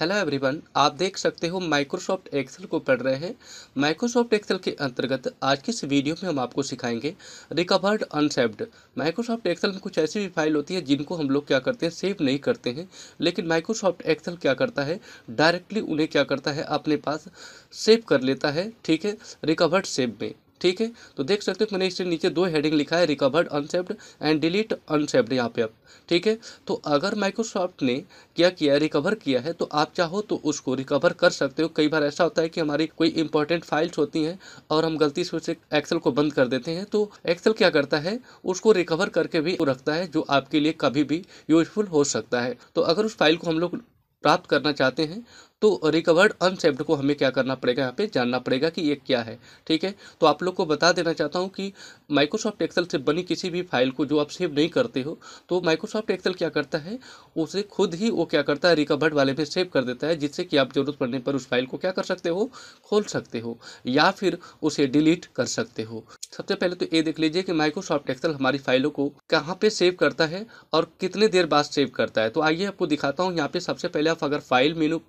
hello everyone आप देख सकते हो माइक्रोसॉफ्ट एक्सेल को पढ़ रहे हैं माइक्रोसॉफ्ट एक्सेल के अंतर्गत आज के इस वीडियो में हम आपको सिखाएंगे रिकवर्ड अनसेव्ड माइक्रोसॉफ्ट एक्सेल में कुछ ऐसी भी फाइल होती है जिनको हम लोग क्या करते हैं सेव नहीं करते हैं लेकिन माइक्रोसॉफ्ट एक्सेल क्या करता है डायरेक्टली उन्हें क्या करता है अपने पास सेव कर लेता है ठीक है रिकवर्ड सेव में ठीक है तो देख सकते हो मैंने इसके नीचे दो हेडिंग लिखा है recovered unsaved and delete unsaved यहाँ पे आप ठीक है तो अगर माइक्रोसॉफ्ट ने क्या किया रिकवर किया है तो आप चाहो तो उसको रिकवर कर सकते हो कई बार ऐसा होता है कि हमारी कोई इंपॉर्टेंट फाइल्स होती हैं और हम गलती से उसे एक्सेल को बंद कर देते हैं तो एक्सेल क्या करता है उसको रिकवर करके भी रखता है जो आपके लिए कभी भी यूजफुल हो सकता है तो अगर उस फाइल को हम लोग प्राप्त करना चाहते हैं तो रिकवर्ड अनसेप्ड को हमें क्या करना पड़ेगा यहाँ पे जानना पड़ेगा कि ये क्या है ठीक है तो आप लोग को बता देना चाहता हूँ कि माइक्रोसॉफ्ट एक्सेल से बनी किसी भी फाइल को जो आप सेव नहीं करते हो तो माइक्रोसॉफ्ट एक्सेल क्या करता है उसे खुद ही वो क्या करता है रिकवर्ड वाले में सेव कर देता है जिससे कि आप ज़रूरत पड़ने पर उस फाइल को क्या कर सकते हो खोल सकते हो या फिर उसे डिलीट कर सकते हो सबसे पहले तो ये देख लीजिए कि माइक्रोसॉफ्ट एक्सेल हमारी फाइलों को कहाँ पे सेव करता है और कितने देर बाद सेव करता है तो आइए आपको दिखाता हूँ यहाँ पे सबसे पहले आप अगर फाइल मेनू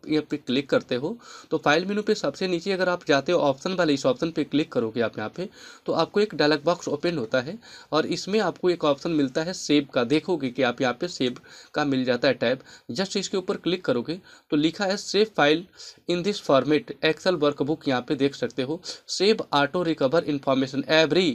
क्लिक करते हो तो फाइल मेनू पे सबसे नीचे अगर आप जाते हो ऑप्शन वाले इस ऑप्शन पे क्लिक करोगे आप यहाँ पे तो आपको एक डायलॉग बॉक्स ओपन होता है और इसमें आपको एक ऑप्शन मिलता है सेव का देखोगे कि आप यहाँ पे सेव का मिल जाता है टैब जस्ट इसके ऊपर क्लिक करोगे तो लिखा है save file in this format excel workbook यहाँ पे देख सकते हो save auto recover information every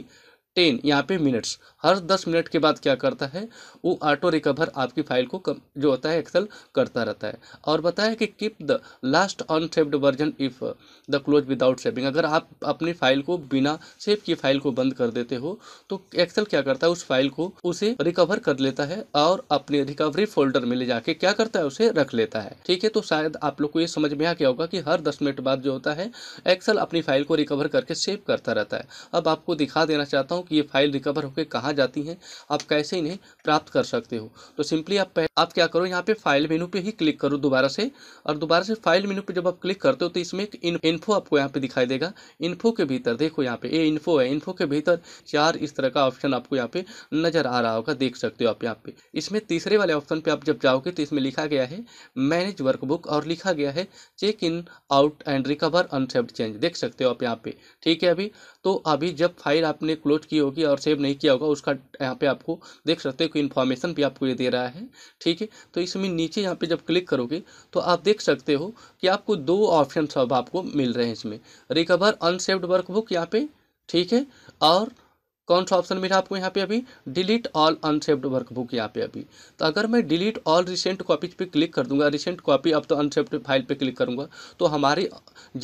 ten यहाँ पे मिनट्स हर दस मिनट के बाद क्या करता है वो ऑटो रिकवर आपकी फाइल को कम, जो होता है एक्सेल करता रहता है और बताया कि keep the last unsaved version if the close without saving अगर आप अपनी फाइल को बिना सेव की फाइल को बंद कर देते हो तो एक्सेल क्या करता है उस फाइल को उसे रिकवर कर लेता है और अपने रिकवरी फोल्डर में ले जाके क्या करता है उसे रख लेता है ठीक है तो शायद आप लोग को ये समझ में आ गया होगा कि हर दस मिनट बाद जो होता है एक्सेल अपनी फाइल को रिकवर करके सेव करता रहता है अब आपको दिखा देना चाहता हूँ कि ये फाइल रिकवर होकर कहाँ जाती हैं आप कैसे इन्हें प्राप्त कर सकते हो तो सिंपली आप आप क्या करो यहाँ पे फाइल मेनू पे ही क्लिक करो दोबारा से और दोबारा से फाइल मेनू पे जब आप क्लिक करते हो तो इसमें एक इन, इन्फो आपको यहाँ पे दिखाई देगा इन्फो के भीतर देखो यहाँ पे ये इन्फो है इन्फो के भीतर चार इस तरह का ऑप्शन आपको यहाँ पे नजर आ रहा होगा देख सकते हो आप यहाँ पे इसमें तीसरे वाले ऑप्शन पे आप जब जाओगे तो इसमें लिखा गया है मैनेज वर्कबुक और लिखा गया है check in out and recover unsaved change देख सकते हो आप यहाँ पे ठीक है अभी तो अभी जब फाइल आपने क्लोज की होगी और सेव नहीं किया होगा उसका यहाँ पे आपको देख सकते हो कोई इन्फॉर्मेशन भी आपको ये दे रहा है ठीक है तो इसमें नीचे यहाँ पे जब क्लिक करोगे तो आप देख सकते हो कि आपको दो ऑप्शन अब आपको मिल रहे हैं इसमें रिकवर अनसेव्ड वर्कबुक यहाँ पे ठीक है और कौन सा ऑप्शन मिला आपको यहाँ पे अभी डिलीट ऑल अनसेव्ड वर्कबुक यहाँ पे अभी तो अगर मैं डिलीट ऑल रिसेंट कॉपीज पे क्लिक कर दूंगा रिसेंट कॉपी अब तो अनसेव्ड फाइल पे क्लिक करूँगा तो हमारी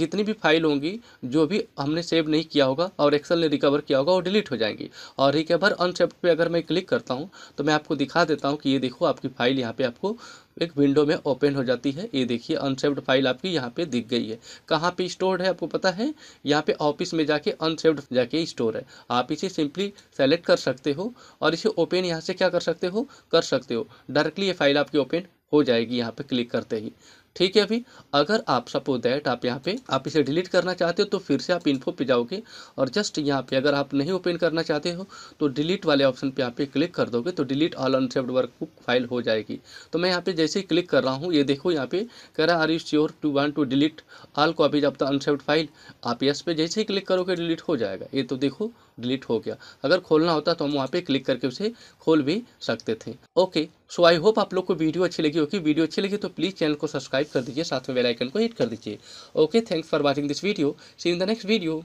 जितनी भी फाइल होंगी जो भी हमने सेव नहीं किया होगा और एक्सेल ने रिकवर किया होगा वो डिलीट हो जाएंगी और रिकवर अनसेव्ड पर अगर मैं क्लिक करता हूँ तो मैं आपको दिखा देता हूँ कि ये देखो आपकी फाइल यहाँ पर आपको एक विंडो में ओपन हो जाती है ये देखिए अनसेव्ड फाइल आपकी यहाँ पे दिख गई है कहाँ पे स्टोर है आपको पता है यहाँ पे ऑफिस में जाके अनसेव्ड जाके स्टोर है आप इसे सिंपली सेलेक्ट कर सकते हो और इसे ओपन यहाँ से क्या कर सकते हो कर सकते हो डायरेक्टली ये फाइल आपकी ओपन हो जाएगी यहाँ पे क्लिक करते ही ठीक है अभी अगर आप सपोज दैट आप यहाँ पे आप इसे डिलीट करना चाहते हो तो फिर से आप इन्फो पे जाओगे और जस्ट यहाँ पे अगर आप नहीं ओपन करना चाहते हो तो डिलीट वाले ऑप्शन पे यहाँ पे क्लिक कर दोगे तो delete all unsaved book file हो जाएगी तो मैं यहाँ पे जैसे ही क्लिक कर रहा हूँ ये देखो यहाँ पे कह रहा are you sure to want to delete all copies of the unsaved file आप यस पे जैसे ही क्लिक करोगे डिलीट हो जाएगा ये तो देखो डिलीट हो गया अगर खोलना होता तो हम वहाँ पे क्लिक करके उसे खोल भी सकते थे ओके सो आई होप आप लोग को वीडियो अच्छी लगी होगी वीडियो अच्छी लगी तो प्लीज़ चैनल को सब्सक्राइब सब्सक्राइब कर दीजिए साथ में आइकन को हिट कर दीजिए okay thanks for watching this video see in the next video